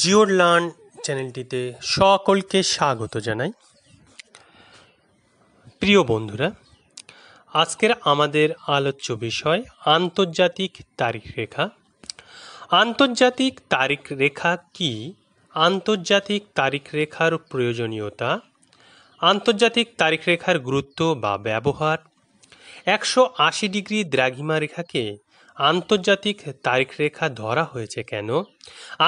জিওর লার্ন চ্যানেলটিতে সকলকে স্বাগত জানাই প্রিয় বন্ধুরা আজকের আমাদের আলোচ্য বিষয় আন্তর্জাতিক তারিখ রেখা আন্তর্জাতিক তারিখ রেখা কি আন্তর্জাতিক তারিখ রেখার প্রয়োজনীয়তা আন্তর্জাতিক তারিখ রেখার গুরুত্ব বা ব্যবহার একশো আশি ডিগ্রি দ্রাঘিমা রেখাকে আন্তর্জাতিক তারিখ রেখা ধরা হয়েছে কেন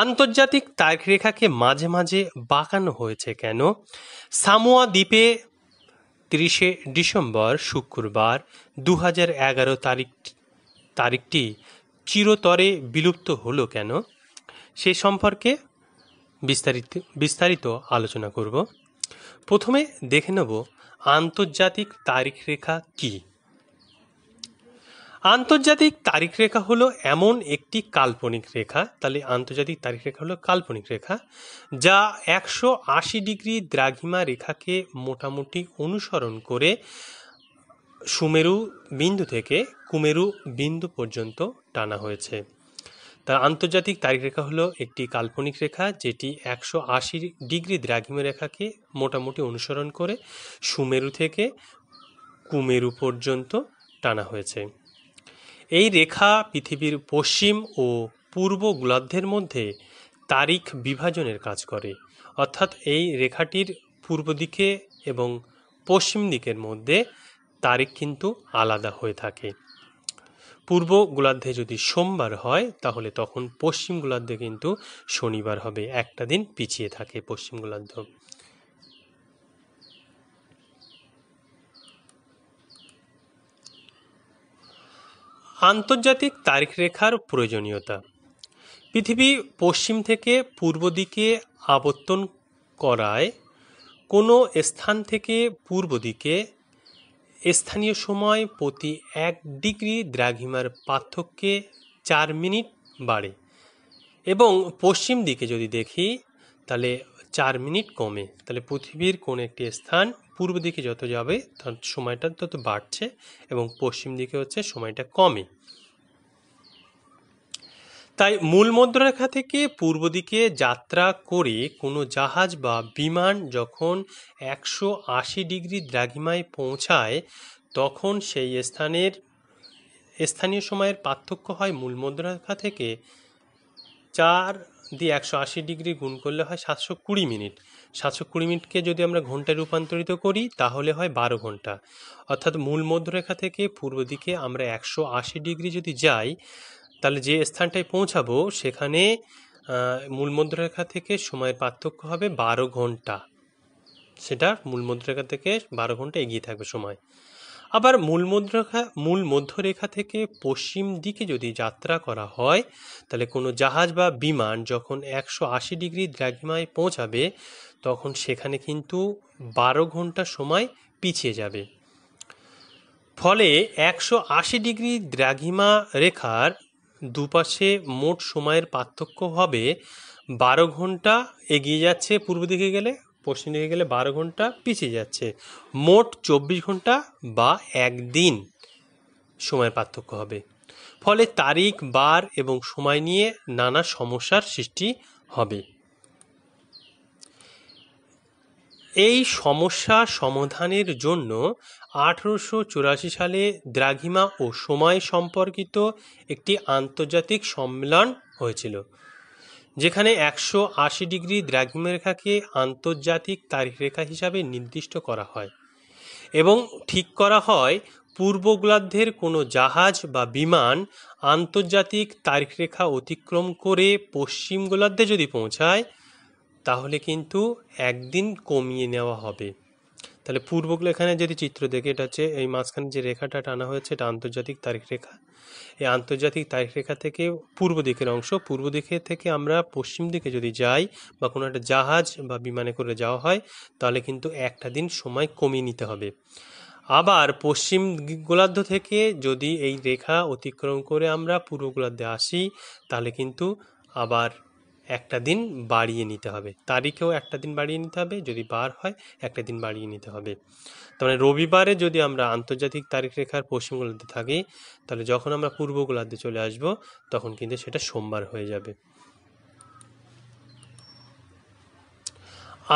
আন্তর্জাতিক তারিখ রেখাকে মাঝে মাঝে বাঁকানো হয়েছে কেন সামোয়া দ্বীপে তিরিশে ডিসেম্বর শুক্রবার দু এগারো তারিখ তারিখটি চিরতরে বিলুপ্ত হলো কেন সে সম্পর্কে বিস্তারিত বিস্তারিত আলোচনা করব প্রথমে দেখে নেব আন্তর্জাতিক তারিখ রেখা কী আন্তর্জাতিক তারিখ রেখা হলো এমন একটি কাল্পনিক রেখা তাহলে আন্তর্জাতিক তারিখ রেখা হলো কাল্পনিক রেখা যা একশো আশি ডিগ্রি দ্রাঘিমা রেখাকে মোটামুটি অনুসরণ করে সুমেরু বিন্দু থেকে কুমেরু বিন্দু পর্যন্ত টানা হয়েছে তার আন্তর্জাতিক তারিখ রেখা হলো একটি কাল্পনিক রেখা যেটি একশো আশি ডিগ্রি দ্রাঘিমা রেখাকে মোটামুটি অনুসরণ করে সুমেরু থেকে কুমেরু পর্যন্ত টানা হয়েছে এই রেখা পৃথিবীর পশ্চিম ও পূর্ব গোলার্ধের মধ্যে তারিখ বিভাজনের কাজ করে অর্থাৎ এই রেখাটির পূর্ব দিকে এবং পশ্চিম দিকের মধ্যে তারিখ কিন্তু আলাদা হয়ে থাকে পূর্ব গোলার্ধে যদি সোমবার হয় তাহলে তখন পশ্চিম গোলার্ধে কিন্তু শনিবার হবে একটা দিন পিছিয়ে থাকে পশ্চিম গোলার্ধ আন্তর্জাতিক তারিখ রেখার প্রয়োজনীয়তা পৃথিবী পশ্চিম থেকে পূর্ব দিকে আবর্তন করায় কোনো স্থান থেকে পূর্ব দিকে স্থানীয় সময় প্রতি এক ডিগ্রি দ্রাঘিমার পার্থক্যে চার মিনিট বাড়ে এবং পশ্চিম দিকে যদি দেখি তাহলে চার মিনিট কমে তাহলে পৃথিবীর কোন একটি স্থান পূর্ব দিকে যত যাবে তার সময়টা তত বাড়ছে এবং পশ্চিম দিকে হচ্ছে সময়টা কমে তাই মূল মধ্যরেখা থেকে পূর্ব দিকে যাত্রা করে কোনো জাহাজ বা বিমান যখন একশো আশি ডিগ্রি দ্রাঘিমায় পৌঁছায় তখন সেই স্থানের স্থানীয় সময়ের পার্থক্য হয় মূল মধ্যরেখা থেকে চার দিয়ে একশো আশি ডিগ্রি গুণ করলে হয় সাতশো কুড়ি মিনিট সাতশো কুড়ি মিনিটকে যদি আমরা ঘন্টায় রূপান্তরিত করি তাহলে হয় বারো ঘন্টা অর্থাৎ মূল মধ্যরেখা থেকে পূর্ব দিকে আমরা একশো আশি ডিগ্রি যদি যাই তাহলে যে স্থানটায় পৌঁছাবো সেখানে মূল মধ্যরেখা থেকে সময়ের পার্থক্য হবে বারো ঘন্টা সেটা মূল মধ্যরেখা থেকে বারো ঘন্টা এগিয়ে থাকবে সময় আবার মূল মধ্যরেখা মূল মধ্যরেখা থেকে পশ্চিম দিকে যদি যাত্রা করা হয় তাহলে কোনো জাহাজ বা বিমান যখন একশো আশি ডিগ্রি দ্রাঘিমায় পৌঁছাবে তখন সেখানে কিন্তু বারো ঘন্টা সময় পিছিয়ে যাবে ফলে একশো আশি ডিগ্রি দ্রাঘিমা রেখার দুপাশে মোট সময়ের পার্থক্য হবে বারো ঘন্টা এগিয়ে যাচ্ছে পূর্ব দিকে গেলে পশ্চিম দিকে গেলে বারো ঘন্টা পিছিয়ে যাচ্ছে মোট চব্বিশ ঘন্টা বা একদিন সময়ের পার্থক্য হবে ফলে তারিখ বার এবং সময় নিয়ে নানা সমস্যার সৃষ্টি হবে এই সমস্যা সমাধানের জন্য আঠেরোশো চুরাশি সালে দ্রাঘিমা ও সময় সম্পর্কিত একটি আন্তর্জাতিক সম্মেলন হয়েছিল যেখানে একশো আশি ডিগ্রি দ্রাঘিমরেখাকে আন্তর্জাতিক তারিখ রেখা হিসাবে নির্দিষ্ট করা হয় এবং ঠিক করা হয় পূর্ব গোলার্ধের কোনো জাহাজ বা বিমান আন্তর্জাতিক তারিখ রেখা অতিক্রম করে পশ্চিম গোলার্ধে যদি পৌঁছায় তাহলে কিন্তু একদিন কমিয়ে নেওয়া হবে তাহলে পূর্বগুলো এখানে যদি চিত্র দেখে এটা হচ্ছে এই মাঝখানে যে রেখাটা টানা হয়েছে এটা আন্তর্জাতিক তারিখ রেখা এই আন্তর্জাতিক তারিখ রেখা থেকে পূর্ব দিকের অংশ পূর্ব দিকে থেকে আমরা পশ্চিম দিকে যদি যাই বা কোনো একটা জাহাজ বা বিমানে করে যাওয়া হয় তাহলে কিন্তু একটা দিন সময় কমিয়ে নিতে হবে আবার পশ্চিম গোলার্ধ থেকে যদি এই রেখা অতিক্রম করে আমরা পূর্ব গোলার্ধে আসি তাহলে কিন্তু আবার একটা দিন বাড়িয়ে নিতে হবে তারিখেও একটা দিন বাড়িয়ে নিতে হবে যদি বার হয় একটা দিন বাড়িয়ে নিতে হবে তাহলে মানে রবিবারে যদি আমরা আন্তর্জাতিক তারিখ রেখার পশ্চিম গোলার্ধে থাকি তাহলে যখন আমরা পূর্ব গোলার্ধে চলে আসব তখন কিন্তু সেটা সোমবার হয়ে যাবে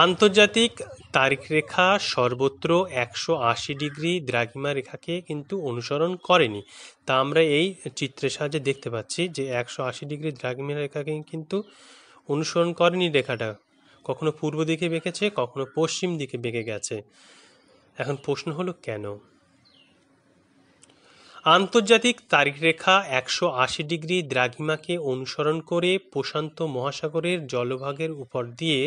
আন্তর্জাতিক তারিখ রেখা সর্বত্র একশো আশি ডিগ্রি দ্রাঘিমা রেখাকে কিন্তু অনুসরণ করেনি তা আমরা এই চিত্রের সাহায্যে দেখতে পাচ্ছি যে একশো আশি ডিগ্রি দ্রাঘিমা রেখাকে কিন্তু অনুসরণ করেনি রেখাটা কখনো পূর্ব দিকে বেঁকেছে কখনো পশ্চিম দিকে বেঁকে গেছে এখন প্রশ্ন হলো কেন আন্তর্জাতিক তারিখ রেখা একশো আশি ডিগ্রি দ্রাঘিমাকে অনুসরণ করে প্রশান্ত মহাসাগরের জলভাগের উপর দিয়ে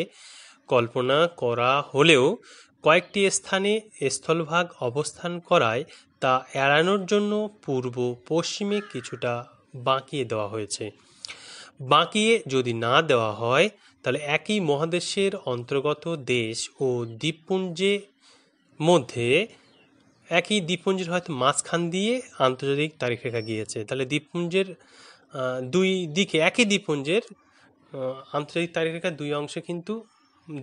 কল্পনা করা হলেও কয়েকটি স্থানে স্থলভাগ অবস্থান করায় তা এড়ানোর জন্য পূর্ব পশ্চিমে কিছুটা বাঁকিয়ে দেওয়া হয়েছে বাঁকিয়ে যদি না দেওয়া হয় তাহলে একই মহাদেশের অন্তর্গত দেশ ও দ্বীপপুঞ্জে মধ্যে একই দ্বীপপুঞ্জের হয়তো মাঝখান দিয়ে আন্তর্জাতিক তারিখ রেখা গিয়েছে তাহলে দ্বীপপুঞ্জের দুই দিকে একই দ্বীপপুঞ্জের আন্তর্জাতিক তারিখ রেখা দুই অংশে কিন্তু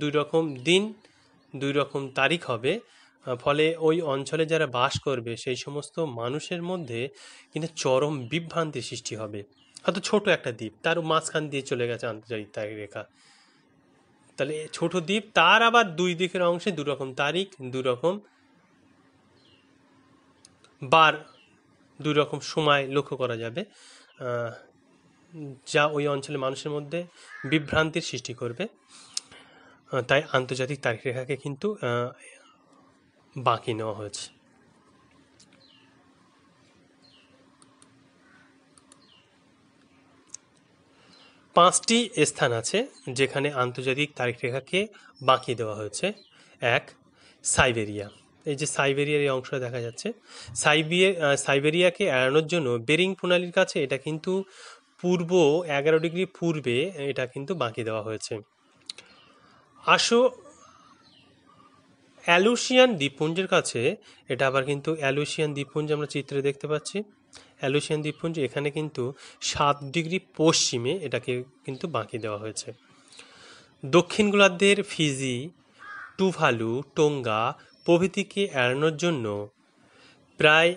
দুই রকম দিন দুই রকম তারিখ হবে ফলে ওই অঞ্চলে যারা বাস করবে সেই সমস্ত মানুষের মধ্যে কিন্তু চরম বিভ্রান্তি সৃষ্টি হবে হয়তো ছোট একটা দ্বীপ তার মাঝখান দিয়ে চলে গেছে আন্তর্জাতিক তারিখ রেখা তাহলে ছোট দ্বীপ তার আবার দুই দিকের অংশে দুরকম তারিখ দুরকম বার দুই রকম সময় লক্ষ্য করা যাবে যা ওই অঞ্চলের মানুষের মধ্যে বিভ্রান্তির সৃষ্টি করবে তাই আন্তর্জাতিক তারিখ রেখাকে কিন্তু বাঁকি নেওয়া হয়েছে পাঁচটি স্থান আছে যেখানে আন্তর্জাতিক তারিখ রেখাকে বাঁকি দেওয়া হয়েছে এক সাইবেরিয়া এই যে সাইবেরিয়ার এই অংশটা দেখা যাচ্ছে সাইবিয়ে সাইবেরিয়াকে এড়ানোর জন্য বেরিং প্রণালীর কাছে এটা কিন্তু পূর্ব এগারো ডিগ্রি পূর্বে এটা কিন্তু বাঁকি দেওয়া হয়েছে আসো অ্যালুসিয়ান দ্বীপপুঞ্জের কাছে এটা আবার কিন্তু অ্যালুসিয়ান দ্বীপপুঞ্জ আমরা চিত্রে দেখতে পাচ্ছি অ্যালুসিয়ান দ্বীপপুঞ্জ এখানে কিন্তু সাত ডিগ্রি পশ্চিমে এটাকে কিন্তু বাঁকি দেওয়া হয়েছে দক্ষিণ গোলার্ধের ফিজি টুভালু টোঙ্গা প্রভৃতিকে এড়ানোর জন্য প্রায়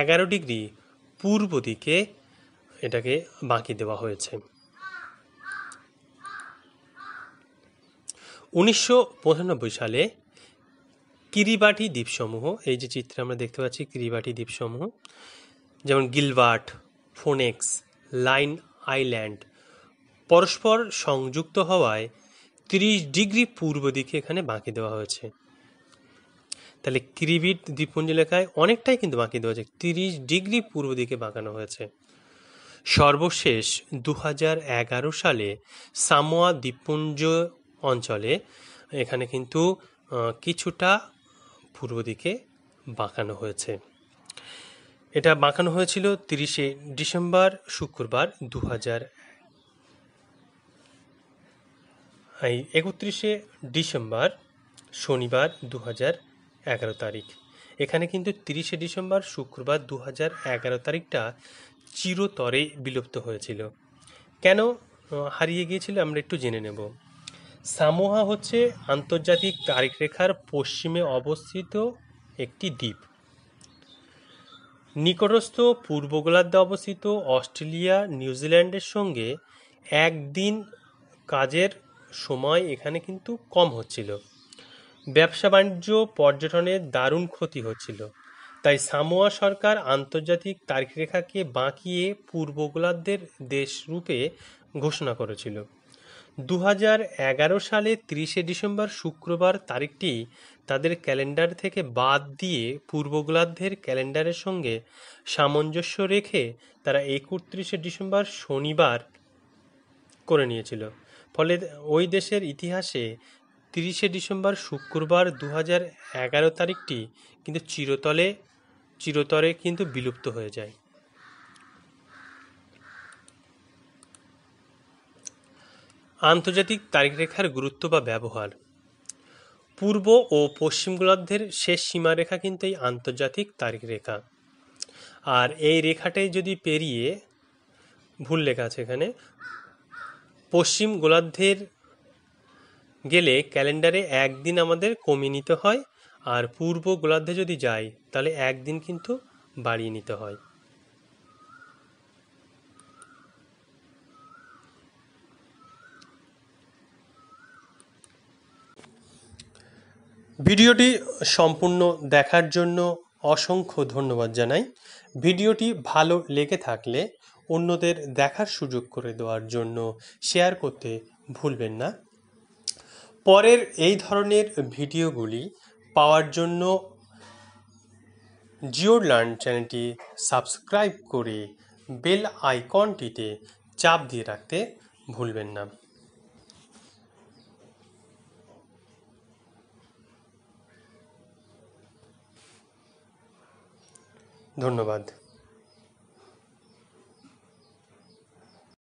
এগারো ডিগ্রি পূর্ব দিকে এটাকে বাঁকি দেওয়া হয়েছে উনিশশো সালে কিরিবাটি দ্বীপসমূহ এই যে চিত্রে আমরা দেখতে পাচ্ছি কিরিবাটি দ্বীপসমূহ যেমন গিলবাট ফোনেক্স লাইন আইল্যান্ড পরস্পর সংযুক্ত হওয়ায় তিরিশ ডিগ্রি পূর্ব দিকে এখানে বাঁকি দেওয়া হয়েছে তাহলে কিরিবিট দ্বীপপুঞ্জ এলাকায় অনেকটাই কিন্তু বাঁকি দেওয়া হয়েছে তিরিশ ডিগ্রি পূর্ব দিকে বাঁকানো হয়েছে সর্বশেষ দু এগারো সালে সামোয়া দ্বীপপুঞ্জ অঞ্চলে এখানে কিন্তু কিছুটা পূর্ব দিকে বাঁকানো হয়েছে এটা বাঁকানো হয়েছিল তিরিশে ডিসেম্বর শুক্রবার দু হাজার একত্রিশে ডিসেম্বর শনিবার দু হাজার এগারো তারিখ এখানে কিন্তু তিরিশে ডিসেম্বর শুক্রবার দু হাজার এগারো তারিখটা চিরতরে বিলুপ্ত হয়েছিল কেন হারিয়ে গিয়েছিল আমরা একটু জেনে নেব সামোহা হচ্ছে আন্তর্জাতিক তারিখ রেখার পশ্চিমে অবস্থিত একটি দ্বীপ নিকটস্থ পূর্ব গোলার্ধে অবস্থিত অস্ট্রেলিয়া নিউজিল্যান্ডের সঙ্গে একদিন কাজের সময় এখানে কিন্তু কম হচ্ছিল ব্যবসা বাণিজ্য পর্যটনের দারুণ ক্ষতি হচ্ছিল তাই সামোয়া সরকার আন্তর্জাতিক তারিখ রেখাকে বাঁকিয়ে পূর্ব গোলার্ধের দেশ রূপে ঘোষণা করেছিল দু এগারো সালে তিরিশে ডিসেম্বর শুক্রবার তারিখটি তাদের ক্যালেন্ডার থেকে বাদ দিয়ে পূর্বগোলার্ধের ক্যালেন্ডারের সঙ্গে সামঞ্জস্য রেখে তারা একত্রিশে ডিসেম্বর শনিবার করে নিয়েছিল ফলে ওই দেশের ইতিহাসে তিরিশে ডিসেম্বর শুক্রবার দু এগারো তারিখটি কিন্তু চিরতলে চিরতরে কিন্তু বিলুপ্ত হয়ে যায় আন্তর্জাতিক তারিখরেখার গুরুত্ব বা ব্যবহার পূর্ব ও পশ্চিম গোলার্ধের শেষ সীমারেখা কিন্তু এই আন্তর্জাতিক তারিখ রেখা আর এই রেখাটাই যদি পেরিয়ে ভুল লেখা আছে এখানে পশ্চিম গোলার্ধের গেলে ক্যালেন্ডারে একদিন আমাদের কমিয়ে নিতে হয় আর পূর্ব গোলার্ধে যদি যাই তাহলে একদিন কিন্তু বাড়িয়ে নিতে হয় ভিডিওটি সম্পূর্ণ দেখার জন্য অসংখ্য ধন্যবাদ জানাই ভিডিওটি ভালো লেগে থাকলে অন্যদের দেখার সুযোগ করে দেওয়ার জন্য শেয়ার করতে ভুলবেন না পরের এই ধরনের ভিডিওগুলি পাওয়ার জন্য জিও লার্ন চ্যানেলটি সাবস্ক্রাইব করে বেল আইকনটিতে চাপ দিয়ে রাখতে ভুলবেন না ধন্যবাদ